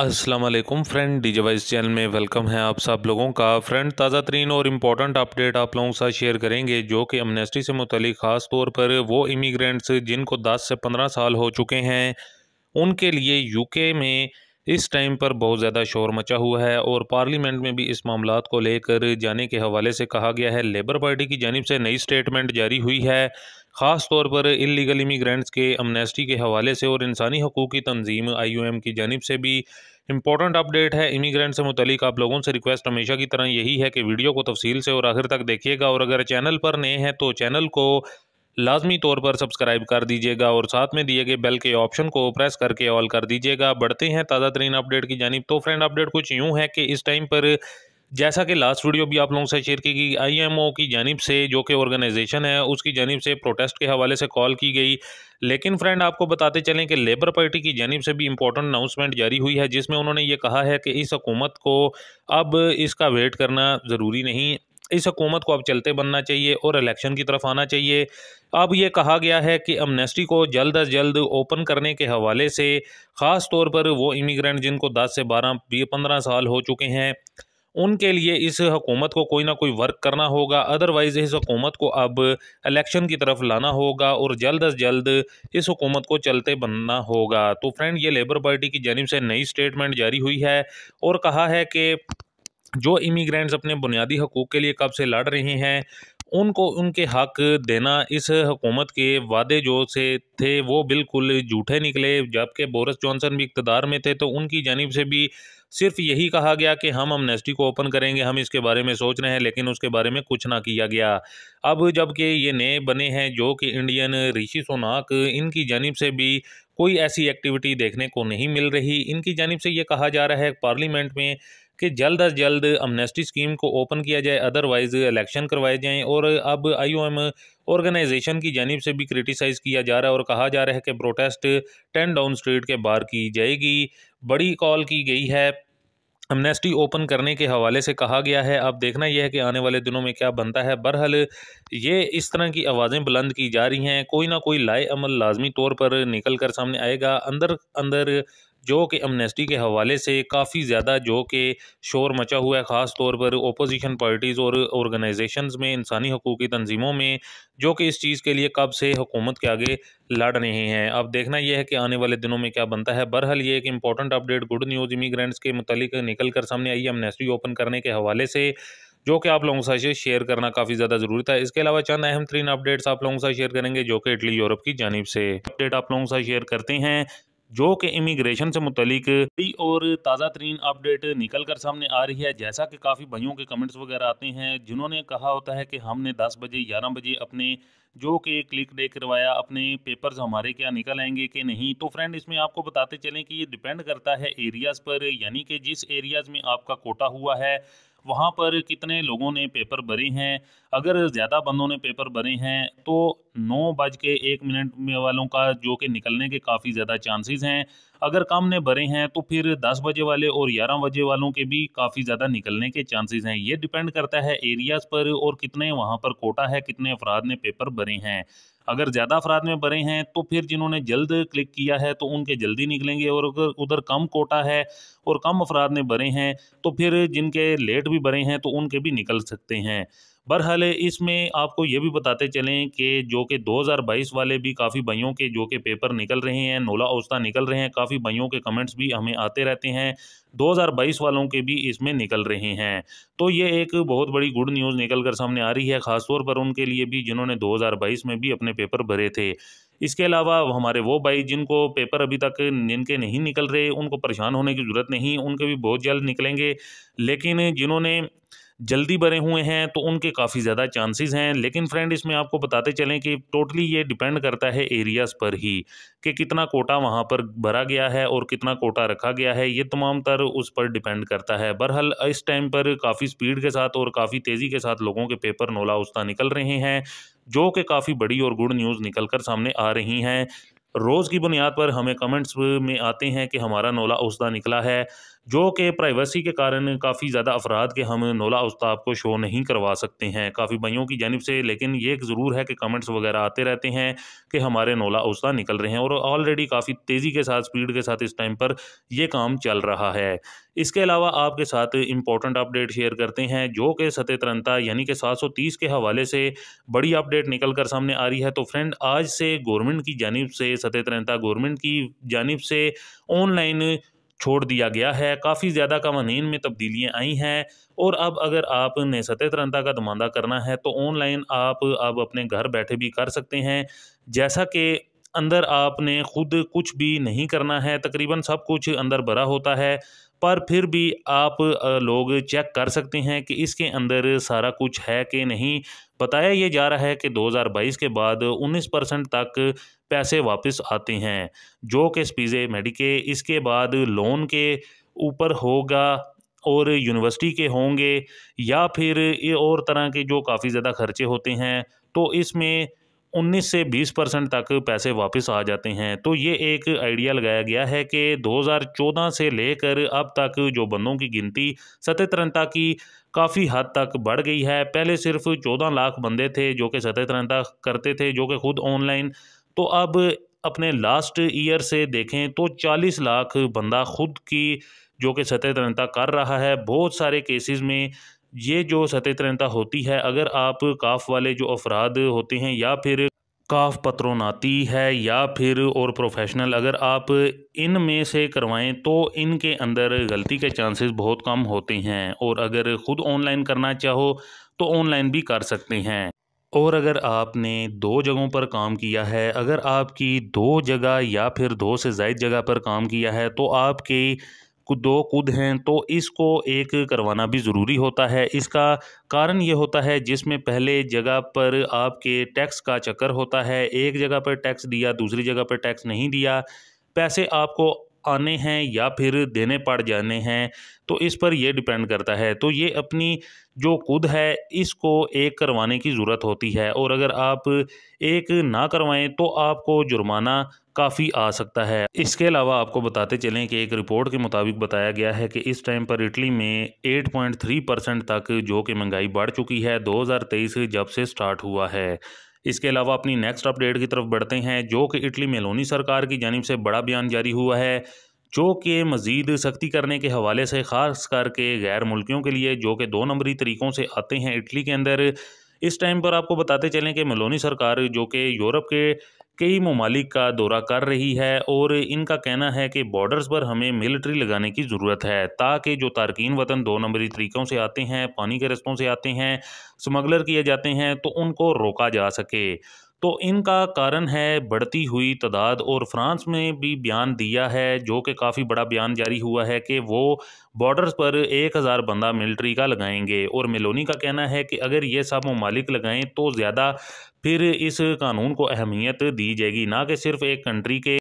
Aslam friend the voice channel में welcome है आप सब लोगों का फ्रेंड ताज़ा तरीन और इम्पॉर्टेंट अपडेट आप लोगों के साथ शेयर करेंगे जो कि अमनेस्टी से मुतलिक ख़ास तौर पर वो इमिग्रेंट्स जिनको 10 से 15 साल हो चुके हैं उनके लिए यूके में इस टाइम पर बहुत ज़्यादा शोर मचा हुआ है और पार्लियामेंट में भी इस मामला को लेकर जाने के हवाले से कहा गया है लेबर पार्टी की जानब से नई स्टेटमेंट जारी हुई है ख़ास तौर पर इलीगल इमिग्रेंट्स के अमनेस्टी के हवाले से और इंसानी हकूक़ की तंजीम आई यू एम की जानब से भी इंपॉर्टेंट अपडेट है इमिग्रेंट से मुतलिक आप लोगों से रिक्वेस्ट हमेशा की तरह यही है कि वीडियो को तफसील से और आखिर तक देखिएगा और अगर चैनल पर नए हैं तो चैनल को लाजमी तौर पर सब्सक्राइब कर दीजिएगा और साथ में दिए गए बेल के ऑप्शन को प्रेस करके ऑल कर दीजिएगा बढ़ते हैं ताज़ा तरीन अपडेट की जानब तो फ्रेंड अपडेट कुछ यूँ है कि इस टाइम पर जैसा कि लास्ट वीडियो भी आप लोगों से शेयर की गई आईएमओ की जानब से जो कि ऑर्गेनाइजेशन है उसकी जानब से प्रोटेस्ट के हवाले से कॉल की गई लेकिन फ्रेंड आपको बताते चलें कि लेबर पार्टी की जानब से भी इंपॉर्टेंट अनाउंसमेंट जारी हुई है जिसमें उन्होंने ये कहा है कि इस हकूमत को अब इसका वेट करना ज़रूरी नहीं इस हकूमत को अब चलते बनना चाहिए और इलेक्शन की तरफ आना चाहिए अब ये कहा गया है कि अमनेस्टी को जल्द अज जल्द ओपन करने के हवाले से ख़ास तौर पर वो इमिग्रेंट जिनको दस से बारह पंद्रह साल हो चुके हैं उनके लिए इस हुकूमत को कोई ना कोई वर्क करना होगा अदरवाइज़ इस हुकूमत को अब इलेक्शन की तरफ लाना होगा और जल्द अज जल्द इस हुकूमत को चलते बनना होगा तो फ्रेंड ये लेबर पार्टी की जानब से नई स्टेटमेंट जारी हुई है और कहा है कि जो इमीग्रेंट्स अपने बुनियादी हकूक़ के लिए कब से लड़ रहे हैं उनको उनके हक देना इस हकूमत के वादे जो से थे वो बिल्कुल झूठे निकले जबकि बोरिस जॉनसन भी इकतदार में थे तो उनकी जानब से भी सिर्फ यही कहा गया कि हम अमनेस्टी को ओपन करेंगे हम इसके बारे में सोच रहे हैं लेकिन उसके बारे में कुछ ना किया गया अब जबकि ये नए बने हैं जो कि इंडियन ऋषि सोनाक इनकी जानब से भी कोई ऐसी एक्टिविटी देखने को नहीं मिल रही इनकी जानब से ये कहा जा रहा है पार्लियामेंट में कि जल्द अज जल्द अमनेस्टी स्कीम को ओपन किया जाए अदरवाइज़ इलेक्शन करवाए जाएँ और अब आई ओ एम ऑर्गेनाइजेशन की जानब से भी क्रिटिसाइज़ किया जा रहा है और कहा जा रहा है कि प्रोटेस्ट टेन डाउन स्ट्रीट के बाहर की जाएगी बड़ी कॉल की गई है अमनेस्टी ओपन करने के हवाले से कहा गया है अब देखना यह है कि आने वाले दिनों में क्या बनता है बरहल ये इस तरह की आवाज़ें बुलंद की जा रही हैं कोई ना कोई लाए अमल लाजमी तौर पर निकल कर सामने आएगा अंदर अंदर जो कि एमनेस्टी के हवाले से काफ़ी ज़्यादा जो कि शोर मचा हुआ है ख़ास तौर पर ओपोजिशन पार्टीज़ और ऑर्गेनाइजेशन में इंसानी हकूक की तनजीमों में जो कि इस चीज़ के लिए कब से हुकूमत के आगे लड़ रहे हैं अब देखना यह है कि आने वाले दिनों में क्या बनता है बहरहाल ये एक important update good news immigrants के मतलब निकल कर सामने आई एमनेस्टी ओपन करने के हवाले से जो कि आप लोगों से शेयर करना काफ़ी ज़्यादा ज़रूरी था इसके अलावा चंद अहम तरीन अपडेट्स आप लोगों के साथ शेयर करेंगे जो कि इटली यूरोप की जानब से अपडेट आप लोगों के साथ शेयर करते हैं जो कि इमिग्रेशन से मुतलिक और ताज़ा तरीन अपडेट निकल कर सामने आ रही है जैसा कि काफ़ी भाइयों के कमेंट्स वगैरह आते हैं जिन्होंने कहा होता है कि हमने दस बजे ग्यारह बजे अपने जो कि क्लिक डे करवाया अपने पेपर्स हमारे क्या निकल आएंगे कि नहीं तो फ्रेंड इसमें आपको बताते चलें कि ये डिपेंड करता है एरियाज़ पर यानी कि जिस एरियाज़ में आपका कोटा हुआ है वहाँ पर कितने लोगों ने पेपर भरे हैं अगर ज़्यादा बंदों ने पेपर भरे हैं तो नौ बज के एक मिनट में वालों का जो कि निकलने के काफ़ी ज़्यादा चांसेस हैं अगर कम ने भरे हैं तो फिर दस बजे वाले और ग्यारह बजे वालों के भी काफ़ी ज़्यादा निकलने के चांसेस हैं ये डिपेंड करता है एरियाज़ पर और कितने वहाँ पर कोटा है कितने अफराद ने पेपर भरे हैं अगर ज़्यादा अफराद में भरे हैं तो फिर जिन्होंने जल्द क्लिक किया है तो उनके जल्दी निकलेंगे और अगर उधर कम कोटा है और कम अफराद ने भरे हैं तो फिर जिनके लेट भी भरे हैं तो उनके भी निकल सकते हैं बहरहाल इसमें आपको ये भी बताते चलें कि जो कि 2022 वाले भी काफ़ी भाइयों के जो कि पेपर निकल रहे हैं नोला औस्ता निकल रहे हैं काफ़ी भाइयों के कमेंट्स भी हमें आते रहते हैं 2022 वालों के भी इसमें निकल रहे हैं तो ये एक बहुत बड़ी गुड न्यूज़ निकल कर सामने आ रही है ख़ासतौर पर उनके लिए भी जिन्होंने दो में भी अपने पेपर भरे थे इसके अलावा हमारे वो भाई जिनको पेपर अभी तक जिनके नहीं निकल रहे उनको परेशान होने की ज़रूरत नहीं उनके भी बहुत जल्द निकलेंगे लेकिन जिन्होंने जल्दी भरे हुए हैं तो उनके काफ़ी ज़्यादा चांसेस हैं लेकिन फ्रेंड इसमें आपको बताते चलें कि टोटली ये डिपेंड करता है एरियाज़ पर ही कि कितना कोटा वहाँ पर भरा गया है और कितना कोटा रखा गया है ये तमाम तर उस पर डिपेंड करता है बहरहाल इस टाइम पर काफ़ी स्पीड के साथ और काफ़ी तेज़ी के साथ लोगों के पेपर नोला उस्ता निकल रहे हैं जो कि काफ़ी बड़ी और गुड न्यूज़ निकल कर सामने आ रही हैं रोज़ की बुनियाद पर हमें कमेंट्स में आते हैं कि हमारा नोला उस्ता निकला है जो कि प्राइवेसी के कारण काफ़ी ज़्यादा अफराद के हम नोला उस्ताब को शो नहीं करवा सकते हैं काफ़ी भाइयों की जानब से लेकिन ये ज़रूर है कि कमेंट्स वगैरह आते रहते हैं कि हमारे नोला उस्ता निकल रहे हैं और ऑलरेडी काफ़ी तेज़ी के साथ स्पीड के साथ इस टाइम पर यह काम चल रहा है इसके अलावा आपके साथ इंपॉर्टेंट अपडेट शेयर करते हैं जो कि सतह तरनता यानी कि 730 के हवाले से बड़ी अपडेट निकल कर सामने आ रही है तो फ्रेंड आज से गवर्नमेंट की जानब से सतह तरनता गवर्नमेंट की जानब से ऑनलाइन छोड़ दिया गया है काफ़ी ज़्यादा कवानीन में तब्दीलियाँ आई हैं और अब अगर आपने सतह तरनता का दुमांदा करना है तो ऑनलाइन आप अब अपने घर बैठे भी कर सकते हैं जैसा कि अंदर आपने खुद कुछ भी नहीं करना है तकरीबन सब कुछ अंदर भरा होता है पर फिर भी आप लोग चेक कर सकते हैं कि इसके अंदर सारा कुछ है कि नहीं बताया ये जा रहा है कि 2022 के बाद 19 परसेंट तक पैसे वापस आते हैं जो कि स्पीज़े मेडिके इसके बाद लोन के ऊपर होगा और यूनिवर्सिटी के होंगे या फिर और तरह के जो काफ़ी ज़्यादा खर्चे होते हैं तो इसमें 19 से 20 परसेंट तक पैसे वापस आ जाते हैं तो ये एक आइडिया लगाया गया है कि 2014 से लेकर अब तक जो बंदों की गिनती सत्यतरनता की काफ़ी हद तक बढ़ गई है पहले सिर्फ 14 लाख बंदे थे जो कि सत्यतरनता करते थे जो कि खुद ऑनलाइन तो अब अपने लास्ट ईयर से देखें तो 40 लाख बंदा खुद की जो कि सत्यतरनता कर रहा है बहुत सारे केसेस में ये जो सतहत्तरनता होती है अगर आप काफ वाले जो अफराद होते हैं या फिर काफ पत्रोनाती है या फिर और प्रोफेशनल अगर आप इन में से करवाएं तो इनके अंदर गलती के चांसेस बहुत कम होते हैं और अगर ख़ुद ऑनलाइन करना चाहो तो ऑनलाइन भी कर सकते हैं और अगर आपने दो जगहों पर काम किया है अगर आपकी दो जगह या फिर दो से ज़ायद जगह पर काम किया है तो आपके दो कुद हैं तो इसको एक करवाना भी ज़रूरी होता है इसका कारण ये होता है जिसमें पहले जगह पर आपके टैक्स का चक्कर होता है एक जगह पर टैक्स दिया दूसरी जगह पर टैक्स नहीं दिया पैसे आपको आने हैं या फिर देने पड़ जाने हैं तो इस पर यह डिपेंड करता है तो ये अपनी जो खुद है इसको एक करवाने की ज़रूरत होती है और अगर आप एक ना करवाएं तो आपको जुर्माना काफ़ी आ सकता है इसके अलावा आपको बताते चलें कि एक रिपोर्ट के मुताबिक बताया गया है कि इस टाइम पर इटली में 8.3 परसेंट तक जो कि महंगाई बढ़ चुकी है 2023 जब से स्टार्ट हुआ है इसके अलावा अपनी नेक्स्ट अपडेट की तरफ बढ़ते हैं जो कि इटली मेलोनी सरकार की जानब से बड़ा बयान जारी हुआ है जो कि मज़ीद सख्ती करने के हवाले से ख़ास करके गैर मुल्कियों के लिए जो कि दो नंबरी तरीक़ों से आते हैं इटली के अंदर इस टाइम पर आपको बताते चलें कि मेलोनी सरकार जो कि यूरोप के कई ममालिक का दौरा कर रही है और इनका कहना है कि बॉर्डर्स पर हमें मिलिट्री लगाने की ज़रूरत है ताकि जो तारकिन वतन दो नंबरी तरीक़ों से आते हैं पानी के रस्तों से आते हैं स्मगलर किए जाते हैं तो उनको रोका जा सके तो इनका कारण है बढ़ती हुई तादाद और फ्रांस में भी बयान दिया है जो कि काफ़ी बड़ा बयान जारी हुआ है कि वो बॉर्डर्स पर एक हज़ार बंदा मिलिट्री का लगाएंगे और मेलोनी का कहना है कि अगर ये सब ममालिक लगाएं तो ज़्यादा फिर इस कानून को अहमियत दी जाएगी ना कि सिर्फ एक कंट्री के